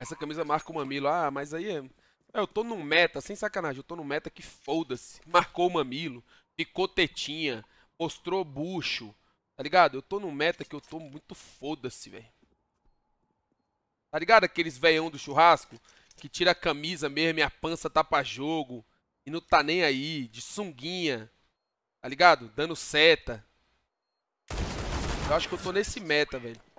Essa camisa marca o mamilo. Ah, mas aí é. Eu tô num meta, sem sacanagem, eu tô num meta que foda-se. Marcou o mamilo, ficou tetinha, mostrou bucho. Tá ligado? Eu tô num meta que eu tô muito foda-se, velho. Tá ligado aqueles veião do churrasco? Que tira a camisa mesmo e a pança tá pra jogo. E não tá nem aí, de sunguinha. Tá ligado? Dando seta. Eu acho que eu tô nesse meta, velho.